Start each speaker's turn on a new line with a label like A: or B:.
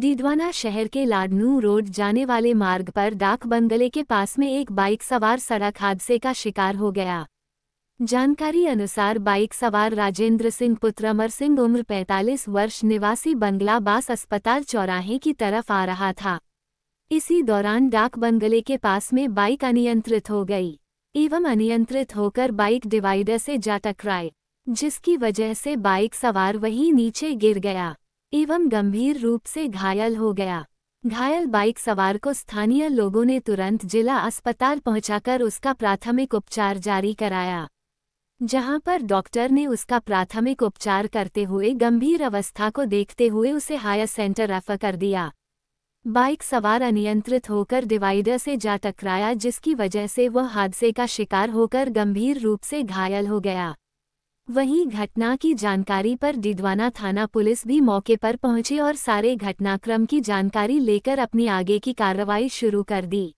A: दीदवाना शहर के लाडनू रोड जाने वाले मार्ग पर डाक बंगले के पास में एक बाइक सवार सड़क हादसे का शिकार हो गया जानकारी अनुसार बाइक सवार राजेंद्र सिंह पुत्र अमर सिंह उम्र 45 वर्ष निवासी बंगला बास अस्पताल चौराहे की तरफ आ रहा था इसी दौरान डाक बंगले के पास में बाइक अनियंत्रित हो गई एवं अनियंत्रित होकर बाइक डिवाइडर से जा टकराए जिसकी वजह से बाइक सवार वहीं नीचे गिर गया एवं गंभीर रूप से घायल हो गया घायल बाइक सवार को स्थानीय लोगों ने तुरंत जिला अस्पताल पहुंचाकर उसका प्राथमिक उपचार जारी कराया जहां पर डॉक्टर ने उसका प्राथमिक उपचार करते हुए गंभीर अवस्था को देखते हुए उसे हायर सेंटर रेफर कर दिया बाइक सवार अनियंत्रित होकर डिवाइडर से जा टकराया जिसकी वजह से वह हादसे का शिकार होकर गंभीर रूप से घायल हो गया वहीं घटना की जानकारी पर डिडवाना थाना पुलिस भी मौके पर पहुंची और सारे घटनाक्रम की जानकारी लेकर अपनी आगे की कार्रवाई शुरू कर दी